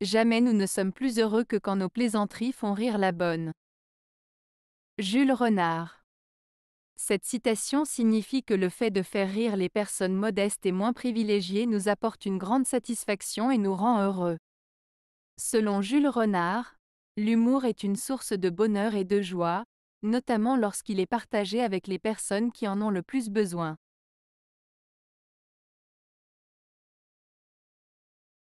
Jamais nous ne sommes plus heureux que quand nos plaisanteries font rire la bonne. Jules Renard. Cette citation signifie que le fait de faire rire les personnes modestes et moins privilégiées nous apporte une grande satisfaction et nous rend heureux. Selon Jules Renard, l'humour est une source de bonheur et de joie, notamment lorsqu'il est partagé avec les personnes qui en ont le plus besoin.